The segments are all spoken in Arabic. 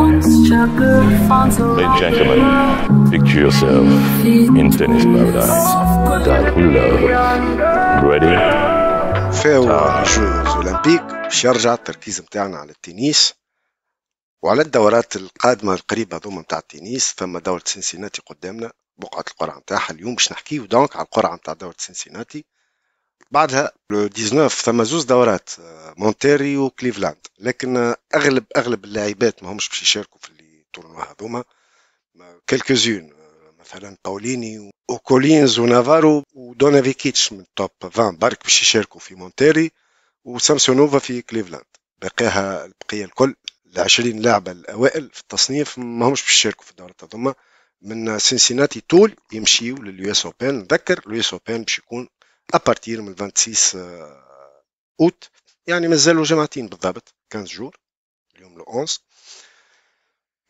Ladies and gentlemen, picture yourself in tennis paradise that we love. Ready? فاو الجوز اولمبيك باش يرجع التركيز نتاعنا على التنس وعلى الدورات القادمه القريبه هذوما نتاع التنس ثم دوره سنسيناتي قدامنا بقعه القرعه نتاعها اليوم باش نحكيو دونك على القرعه نتاع دوره سنسيناتي بعدها لو 19 ثم زوز دورات آه، مونتيري وكليفلاند لكن آه، اغلب اغلب اللاعبات ما همش باش يشاركوا في التورنوا هذوما كالكوزون آه، مثلا باوليني وكولينز ونافارو ودونافيكيتش من توب 20 برك باش يشاركوا في مونتيري وسامسونوفا في كليفلاند بقيها البقيه الكل ال 20 لاعبه الاوائل في التصنيف ماهمش باش يشاركوا في الدورات هذوما من سينسيناتي طول يمشيو لليو اس اوبن نذكر اليو اس اوبن باش يكون ابارتير من 26 اوت يعني مازالوا جمعتين بالضبط 15 جور اليوم لو 11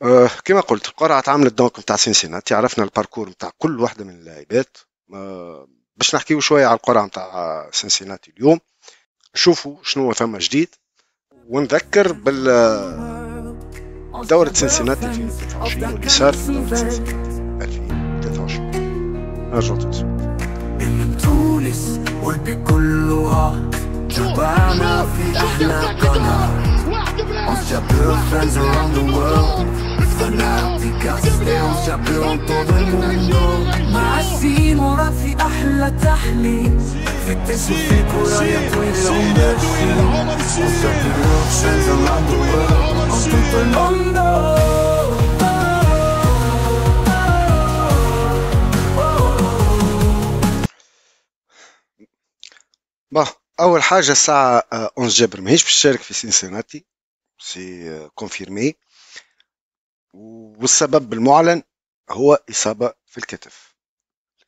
أه كما قلت القرعه اتعملت دونك نتاع سينسيناتي عرفنا الباركور نتاع كل واحده من اللاعبات eh، باش نحكيو شويه على القرعه نتاع سينسيناتي اليوم شوفوا شنو هو ثم جديد ونذكر بال دورة سنسناتي 2023 واللي صار في دورة سينسيناتي 2023 نرجعوا تونس قلبي كله كلها جبانة في احلى قناة On se chapure, friends around the world Fanaticas et on se chapure todo el mundo مع السين ورا في أحلى تحليل في التسويق في كورة يا طويل العمر On se chapure, friends around the world On todo el mundo اول حاجه الساعه 11 آه، جبر ماهيش باش تشارك في سينسيناتي سي كونفيرمي آه، والسبب المعلن هو اصابه في الكتف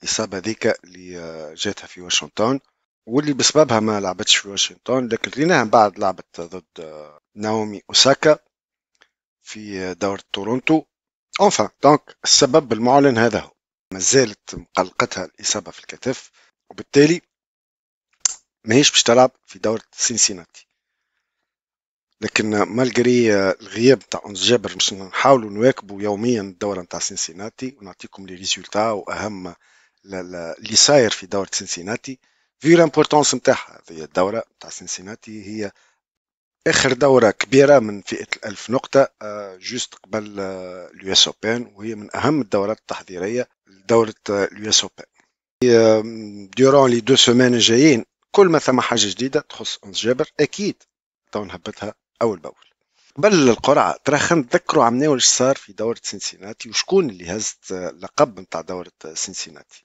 الاصابه ذيك اللي آه، جاتها في واشنطن واللي بسببها ما لعبتش في واشنطن لكن لقيناها من بعد لعبت ضد ناومي اوساكا في دورة تورونتو اونفا دونك السبب المعلن هذا هو مازالت مقلقتها الاصابه في الكتف وبالتالي ماهيش باش تلعب في دورة سينسيناتي لكن مالجري الغياب تاع انس جابر باش نحاولوا نواكبوا يوميا الدوره تاع سينسيناتي ونعطيكم لي ريزولتا واهم اللي صاير في دوره سينسيناتي في لامبورتونس نتاعها هذه الدوره تاع سينسيناتي هي اخر دوره كبيره من فئه الألف نقطه آه، جوست قبل آه، اليو اس اوبن وهي من اهم الدورات التحضيريه لدوره آه، اليو اس اوبن ديورون لي دو سومان الجايين كل ما ثم حاجه جديده تخص انس جابر اكيد تو نهبطها اول باول قبل القرعه ترى خلينا نتذكروا عملنا ايش صار في دوره سنسيناتي وشكون اللي هزت اللقب نتاع دوره سنسيناتي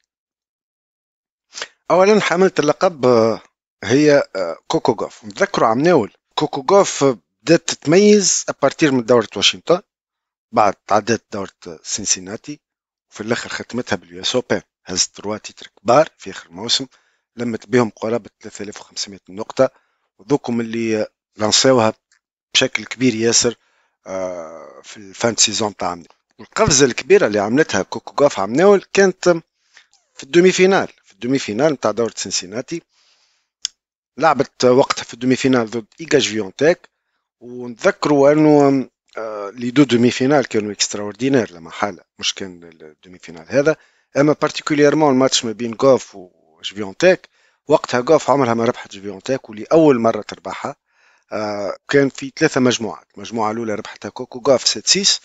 اولا حملت اللقب هي كوكو جوف نتذكروا عمناول كوكو جوف بدات تتميز ابارتير من دوره واشنطن بعد تعدات دورة سنسيناتي وفي الاخر ختمتها باليو اس اوبن هزت رواتي كبار في اخر الموسم لمت بهم قرابة 3500 نقطة وذوكم اللي لانساوها بشكل كبير ياسر آه، في الفان سيزون تاع القفزة الكبيرة اللي عملتها كوكو غاف عمناول كانت في الدومي فينال في الدومي فينال نتاع دورة سنسيناتي لعبت وقتها في الدومي فينال ضد ايجا جيونتيك ونتذكروا انه آه، لي دو دومي فينال كانوا اكستراوردينير لما حالة مش كان الدومي فينال هذا اما بارتيكوليرمون الماتش ما بين جوف و جبيونتاك وقتها جوف عمرها ما ربحت جبيونتاك ولاول مره تربحها آه، كان في ثلاثه مجموعات المجموعه الاولى ربحتها كوكو جوف 6 6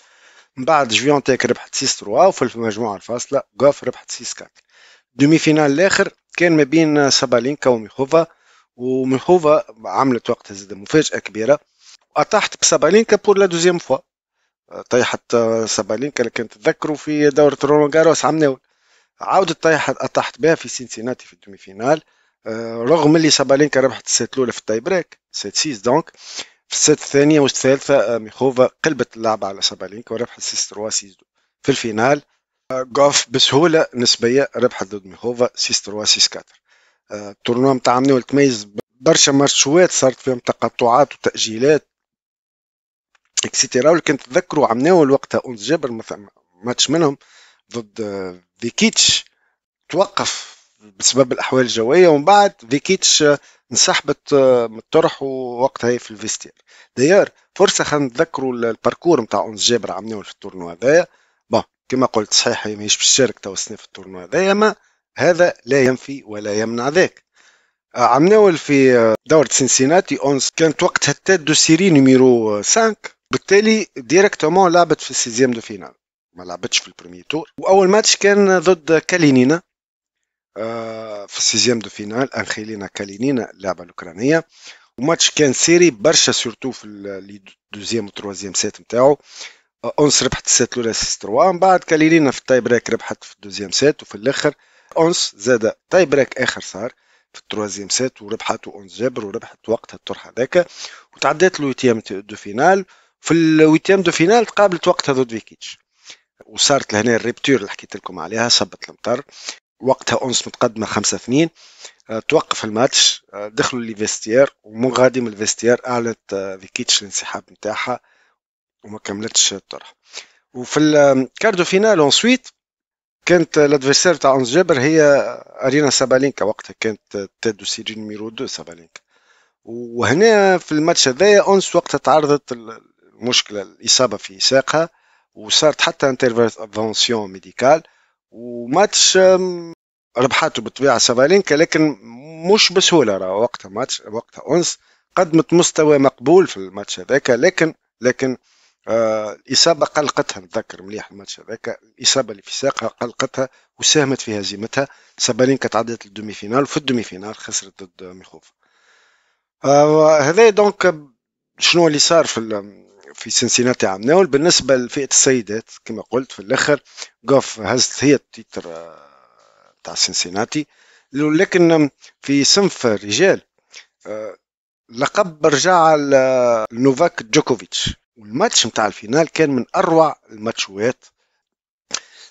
من بعد جبيونتاك ربحت 6 3 وفي المجموعه الفاصله جوف ربحت 6 4 دومي فينال الاخر كان ما بين سابالينكا وميخوفا وميخوفا عملت وقتها زاد مفاجاه كبيره وطاحت بسابالينكا بور لا دوزيام فوا طيحت سابالينكا اللي كانت تذكروا في دورة رولان جاروس عمناول عاودت طاحت بها في سينسيناتي في الدومي فينال آه، رغم اللي سابالينكا ربحت السيت الاولى في التاي بريك سيت سيس دونك في السيت الثانية والثالثة آه، ميخوفا قلبت اللعبة على سابالينكا وربحت تروا سيس دو في الفينال جوف آه، بسهولة نسبية ربحت ضد ميخوفا سيس تروا سيس كاتر التورنوا نتاع منول تميز برشا مارشوات صارت فيهم تقطعات وتأجيلات اكسيتيرا ولكن تذكروا عمناول وقتها أونز جابر مثلا ماتش منهم ضد فيكيتش توقف بسبب الاحوال الجويه ومن بعد فيكيتش انسحبت آه، من الطرح ووقتها هي في الفيستير دايار فرصه خلينا نتذكروا الباركور نتاع اونس جابر عملناه في التورنوا هذايا بون كما قلت صحيح هي ماهيش بالشارك تو السنه في التورنوا هذايا ما هذا لا ينفي ولا يمنع ذاك آه، عمناول في آه، دورة سنسيناتي اونس كانت وقتها تاد دو سيري نيميرو 5 بالتالي ديريكتومون لعبت في السيزيام دو فينال ما لعبتش في البريمير تور واول ماتش كان ضد كالينينا آه، في السيزيام دو فينال انخيلينا كالينينا اللعبه الاوكرانيه وماتش كان سيري برشا سورتو في الدوزيام وتروازيام سات نتاعو آه، اونس ربحت السات الاولى 6 3 من بعد كالينينا في التاي بريك ربحت في الدوزيام سات وفي الاخر اونس زاد تاي بريك اخر صار في التروازيام سات وربحت اونس جابر وربحت وقتها الطرح هذاك وتعدات لويتيام دو فينال في الويتيام دو فينال تقابلت وقتها ضد فيكيتش وصارت لهنا الريبتور اللي حكيت لكم عليها صبت المطر وقتها أونس متقدمة 5 2 آه، توقف الماتش آه، دخلوا ليفيستير ومن غادي من الفيستير أعلنت آه، فيكيتش الانسحاب نتاعها وما كملتش الطرح وفي الكاردو فينال اونسويت كانت الادفيرسير تاع اونس جابر هي ارينا سابالينكا وقتها كانت تادو سيري نيميرو 2 سابالينكا وهنا في الماتش هذايا اونس وقتها تعرضت المشكله الاصابه في ساقها وصارت حتى انترفنسيون ميديكال وماتش ربحته بالطبيعه سافالينكا لكن مش بسهوله راه وقتها ماتش وقتها اونس قدمت مستوى مقبول في الماتش هذاك لكن لكن آه الاصابه قلقتها نتذكر مليح الماتش هذاك الاصابه اللي في ساقها قلقتها وساهمت في هزيمتها سابالينكا تعدت للدومي فينال وفي الدومي فينال خسرت ضد ميخوف آه هذا دونك شنو اللي صار في في سنسيناتي ناول بالنسبه لفئه السيدات كما قلت في الاخر جوف هزت هي التيتر آه، تاع سنسيناتي لكن في صنف الرجال آه، لقب رجع لنوفاك جوكوفيتش والماتش نتاع الفينال كان من اروع الماتشوات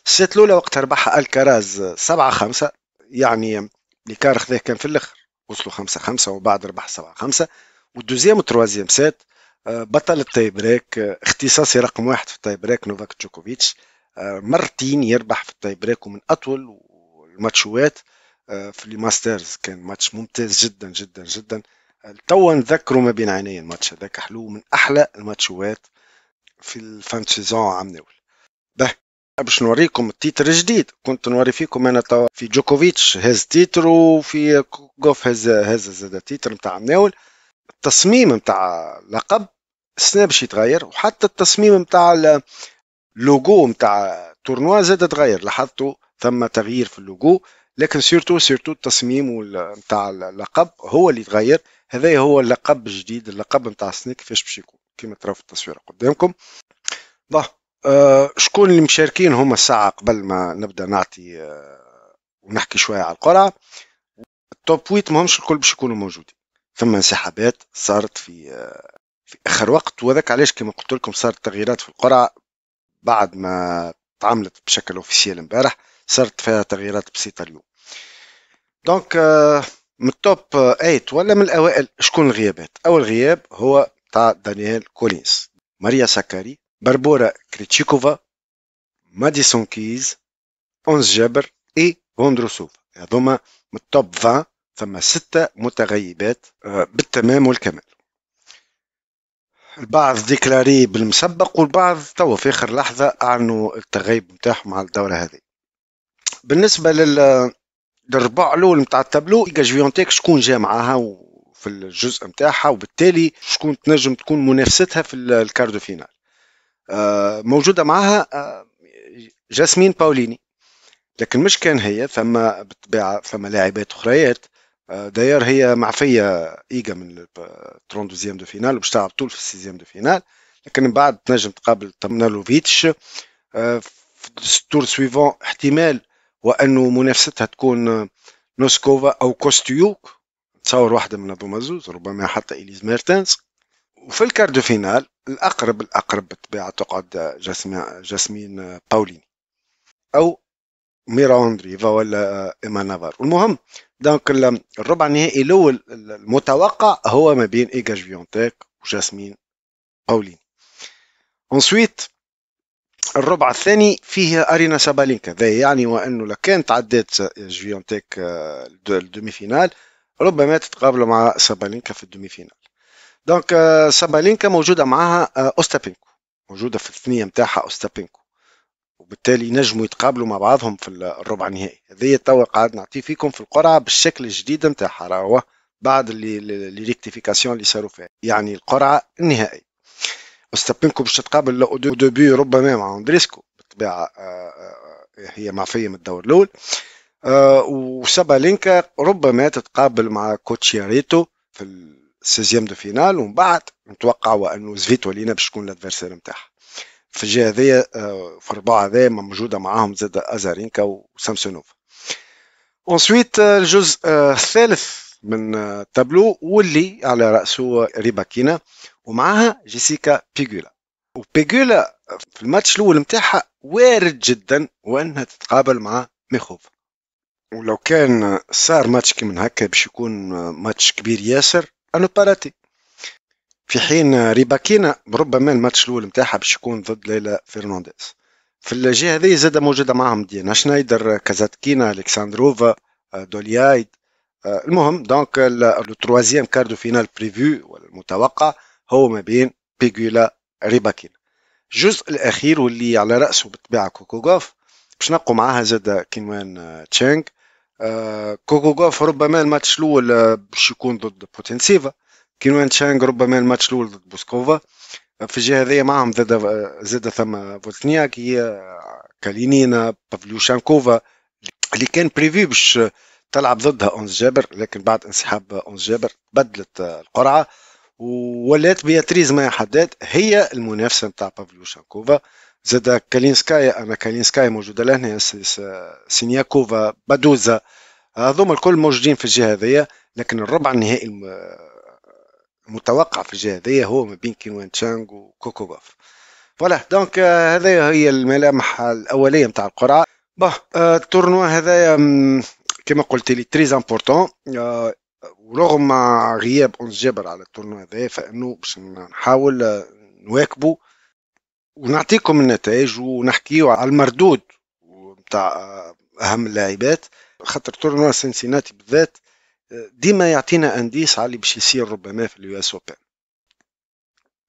سيت الاولى وقت ربحها الكراز 7 5 يعني ليكار خذاه كان في الاخر وصلوا 5 5 وبعد ربح 7 5 والدوزيام والتروازيام سيت بطل التاي بريك اختصاصي رقم واحد في التاي بريك نوفاك تشوكوفيتش آه، مرتين يربح في التاي بريك ومن اطول الماتشوات آه، في الماسترز كان ماتش ممتاز جدا جدا جدا توا نذكره ما بين عيني الماتش هذاك حلو من احلى الماتشوات في الفان سيزون عام ناول به باش نوريكم التيتر الجديد كنت نوري فيكم انا توا في جوكوفيتش هز تيتر وفي كوكوف هز هز زاد تيتر نتاع مناول التصميم نتاع اللقب السنه باش يتغير وحتى التصميم نتاع اللوجو نتاع التورنوا زاد تغير لاحظتوا ثم تغيير في اللوجو لكن سيرتو سيرتو التصميم نتاع اللقب هو اللي تغير هذا هو اللقب الجديد اللقب نتاع السنه كيفاش باش يكون كما تراو في التصويره قدامكم با أه شكون اللي مشاركين هما الساعه قبل ما نبدا نعطي أه ونحكي شويه على القرعه التوب ويت ماهمش الكل باش يكونوا موجودين ثم انسحابات صارت في في اخر وقت وذاك علاش كما قلت لكم صارت تغييرات في القرعه بعد ما تعاملت بشكل اوفيسيال امبارح صارت فيها تغييرات بسيطه اليوم دونك euh, من التوب 8 ولا من الاوائل شكون الغيابات اول غياب هو تاع دانيال كولينز ماريا سكاري باربورا كريتشيكوفا ماديسون كيز اونز جابر اي فوندروسوف هذوما من التوب 20 ثم ستة متغيبات آه، بالتمام والكمال البعض ديكلاري بالمسبق والبعض توا في اخر لحظه اعلنوا التغيب نتاعهم على الدوره هذه بالنسبه لل للربع الاول نتاع التابلو جويونتيك شكون جا معاها في الجزء نتاعها وبالتالي شكون تنجم تكون منافستها في الكاردو فينال آه، موجوده معاها آه، جاسمين باوليني لكن مش كان هي فما بالطبيعه فما لاعبات اخريات داير هي معفيه ايجا من دوزيام دو فينال باش تلعب طول في السيزيام دو فينال لكن من بعد تنجم تقابل تمنالوفيتش آه، في الدستور سويفون احتمال وانه منافستها تكون نوسكوفا او كوستيوك تصور واحده من هذوما زوز ربما حتى اليز ميرتنز وفي الكارد دو فينال الاقرب الاقرب بالطبيعه تقعد جاسمين جاسمين باوليني او ميرا اندريفا ولا ايما نافار والمهم دونك الربع النهائي الاول المتوقع هو ما بين ايجا جفيونتاك وجاسمين باوليني انسويت الربع الثاني فيه ارينا سابالينكا ذا يعني وانه لو كان تعدات جفيونتاك آه، الدومي فينال ربما تتقابلوا مع سابالينكا في الدومي فينال دونك آه، سابالينكا موجوده معاها آه، اوستابينكو موجوده في الثنيه نتاعها اوستابينكو وبالتالي نجموا يتقابلوا مع بعضهم في الربع النهائي هذه توا قاعد نعطي فيكم في القرعه بالشكل الجديد نتاعها راهو بعد لي ريكتيفيكاسيون اللي صاروا فيها يعني القرعه النهائي استبنكم باش تتقابل او دوبي ربما مع اندريسكو بالطبيعه آه، آه، آه، هي معفيه من الدور الاول وسابالينكا ربما تتقابل مع كوتشياريتو في السيزيام دو فينال ومن بعد نتوقعوا انه لينا باش تكون الادفيرسير نتاعها في الجهه هذيا آه، في الرباع هذيا موجوده معاهم زاد ازارينكا وسامسونوف اونسويت آه، الجزء آه، الثالث من التابلو واللي على راسه ريباكينا ومعها جيسيكا بيغولا وبيغولا في الماتش الاول نتاعها وارد جدا وانها تتقابل مع ميخوف ولو كان صار ماتش كيما هكا باش يكون ماتش كبير ياسر انو باراتي في حين ريباكينا ربما الماتش الاول نتاعها باش يكون ضد ليلى فرنانديز في الجهه هذه زاد موجوده معهم ديانا شنايدر كازاتكينا الكساندروفا آه، دوليايد آه، المهم دونك لو تروازيام كاردو فينال بريفيو ولا المتوقع هو ما بين بيغولا ريباكينا الجزء الاخير واللي على راسه بالطبيعه كوكوغوف باش نقوا معاها زاد كينوان آه، تشانغ كوكوغوف ربما الماتش الاول باش يكون ضد بوتنسيفا كينوان تشانغ ربما الماتش الاول ضد بوسكوفا في الجهه هذه معهم زاد زاد ثم فوتنياك هي كالينينا بافلوشانكوفا اللي كان بريفي باش تلعب ضدها اونز جابر لكن بعد انسحاب اونز جابر بدلت القرعه ولات بياتريز مايا حداد هي المنافسه نتاع بافلوشانكوفا زاد كالينسكايا انا كالينسكايا موجوده لهنا سينياكوفا بادوزا هذوما الكل موجودين في الجهه هذيا لكن الربع النهائي المتوقع في الجهه هذيا هو ما بين كينوان تشانغ وكوكوغوف فوالا دونك آه، هذايا هي الملامح الاوليه نتاع القرعه باه التورنوا هذايا كما قلت لي تري امبورتون آه، ورغم غياب اونس جبر على التورنوا هذايا فانه باش نحاول آه، نواكبه ونعطيكم النتائج ونحكيو على المردود نتاع اهم اللاعبات خاطر تورنوا سنسيناتي بالذات ديما يعطينا انديس على اللي باش يصير ربما في اليو اس اوبن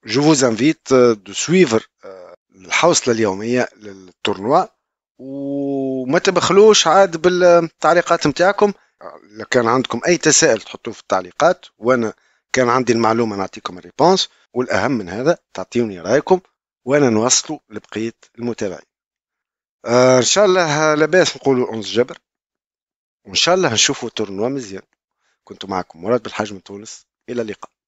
جو فوز انفيت دو سويفر الحوصله اليوميه للتورنوا وما تبخلوش عاد بالتعليقات نتاعكم لو كان عندكم اي تساؤل تحطوه في التعليقات وانا كان عندي المعلومه نعطيكم الريبونس والاهم من هذا تعطيوني رايكم وانا نوصلوا لبقيه المتابعين آه ان شاء الله لاباس نقولوا انس جبر وان شاء الله نشوفوا تورنوا مزيان كنت معكم مراد بالحاج من تونس إلى اللقاء